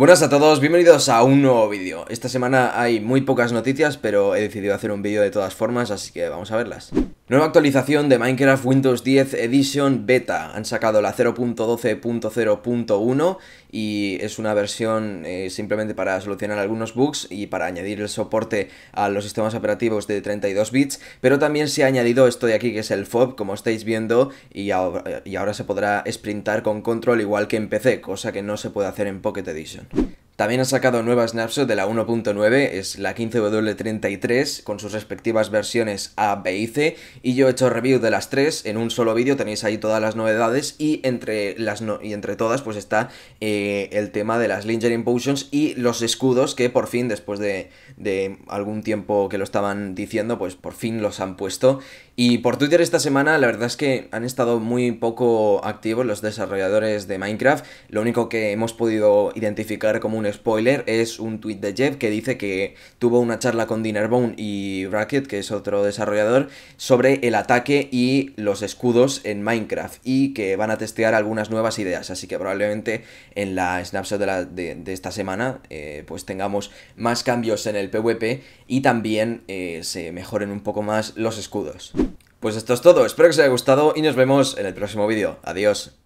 Buenas a todos, bienvenidos a un nuevo vídeo. Esta semana hay muy pocas noticias, pero he decidido hacer un vídeo de todas formas, así que vamos a verlas. Nueva actualización de Minecraft Windows 10 Edition Beta. Han sacado la 0.12.0.1 y es una versión eh, simplemente para solucionar algunos bugs y para añadir el soporte a los sistemas operativos de 32 bits, pero también se ha añadido esto de aquí que es el FOB, como estáis viendo, y y ahora se podrá sprintar con control igual que en PC, cosa que no se puede hacer en Pocket Edition. También han sacado nuevas snapshots de la 1.9, es la 15W33, con sus respectivas versiones A, B y C, y yo he hecho review de las tres en un solo vídeo, tenéis ahí todas las novedades, y entre, las y entre todas pues está eh, el tema de las Lingering Potions y los escudos, que por fin, después de, de algún tiempo que lo estaban diciendo, pues por fin los han puesto. Y por Twitter esta semana la verdad es que han estado muy poco activos los desarrolladores de Minecraft, lo único que hemos podido identificar como un spoiler, es un tuit de Jeff que dice que tuvo una charla con Dinnerbone y Bracket, que es otro desarrollador, sobre el ataque y los escudos en Minecraft y que van a testear algunas nuevas ideas. Así que probablemente en la snapshot de, esta semana eh, pues tengamos más cambios en el PvP y también eh, se mejoren un poco más los escudos. Pues esto es todo, espero que os haya gustado y nos vemos en el próximo vídeo. Adiós.